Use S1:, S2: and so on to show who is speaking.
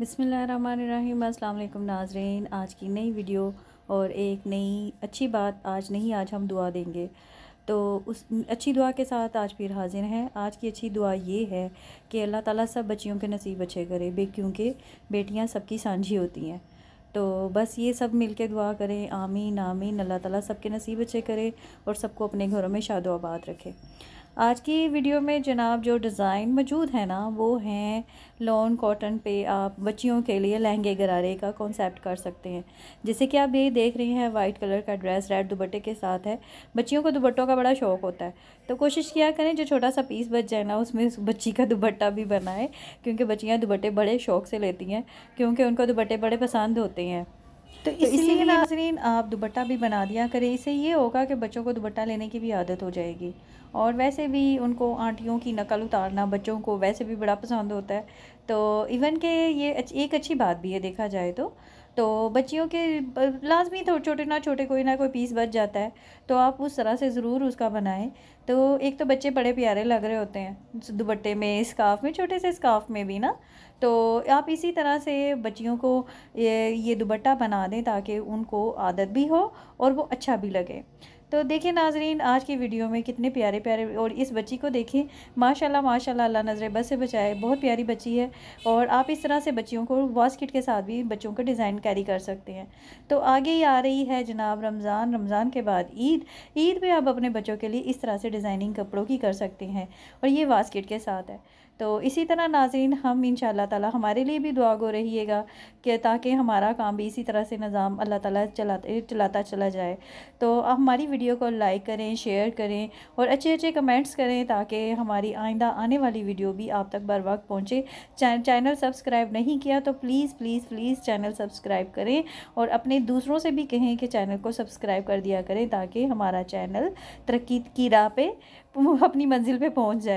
S1: बिसमीम अल्लाम नाजरेन आज की नई वीडियो और एक नई अच्छी बात आज नहीं आज हम दुआ देंगे तो उस अच्छी दुआ के साथ आज फिर हाजिर हैं आज की अच्छी दुआ ये है कि अल्लाह ताला सब बच्चियों के नसीब अच्छे करे बे क्योंकि बेटियां सबकी सांझी होती हैं तो बस ये सब मिल के दुआ करें आमीन आमीन अल्लाह ताला सबके नसीब अच्छे करे और सबको अपने घरों में शादो आबाद रखे आज की वीडियो में जनाब जो डिज़ाइन मौजूद है ना वो हैं लॉन कॉटन पे आप बच्चियों के लिए लहंगे गरारे का कॉन्सेप्ट कर सकते हैं जैसे कि आप ये देख रही हैं वाइट कलर का ड्रेस रेड दुपट्टे के साथ है बच्चियों को दुबट्टों का बड़ा शौक होता है तो कोशिश किया करें जो छोटा सा पीस बच जाए ना उसमें उस बच्ची का दुपट्टा भी बनाए क्योंकि बच्चियाँ दुबट्टे बड़े शौक से लेती हैं क्योंकि उनको दुपट्टे बड़े पसंद होते हैं तो, तो इसलिए नाजरीन आप दुबट्टा भी बना दिया करें इससे ये होगा कि बच्चों को दुबट्टा लेने की भी आदत हो जाएगी और वैसे भी उनको आंटियों की नकल उतारना बच्चों को वैसे भी बड़ा पसंद होता है तो इवन के ये एक अच्छी बात भी है देखा जाए तो तो बच्चियों के लाजमी थोड़े छोटे ना छोटे कोई ना कोई पीस बच जाता है तो आप उस तरह से ज़रूर उसका बनाएं तो एक तो बच्चे बड़े प्यारे लग रहे होते हैं दुबट्टे में स्काफ में छोटे से स्काफ में भी ना तो आप इसी तरह से बच्चियों को ये ये दुबट्टा बना दें ताकि उन उनको आदत भी हो और वो अच्छा भी लगे तो देखिए नाजरीन आज की वीडियो में कितने प्यारे प्यारे और इस बच्ची को देखें माशाल्लाह माशाल्लाह अल्लाह नज़र बस से बचाए बहुत प्यारी बच्ची है और आप इस तरह से बच्चियों को वास्किट के साथ भी बच्चों का डिज़ाइन कैरी कर सकते हैं तो आगे ही आ रही है जनाब रमज़ान रमज़ान के बाद ईद ईद पर आप अपने बच्चों के लिए इस तरह से डिज़ाइनिंग कपड़ों की कर सकते हैं और ये वास्केट के साथ है तो इसी तरह नाजरीन हम इन ताला हमारे लिए भी दुआ गो रहिएगा कि ताकि हमारा काम भी इसी तरह से निज़ाम अल्लाह ताला चलाते चलाता चला जाए तो हमारी वीडियो को लाइक करें शेयर करें और अच्छे अच्छे कमेंट्स करें ताकि हमारी आइंदा आने वाली वीडियो भी आप तक बर वक्त पहुँचे चैनल सब्सक्राइब नहीं किया तो please please please channel subscribe करें और अपने दूसरों से भी कहें कि चैनल को सब्सक्राइब कर दिया करें ताकि हमारा चैनल तरक्की की राह पर अपनी मंजिल पर पहुँच जाए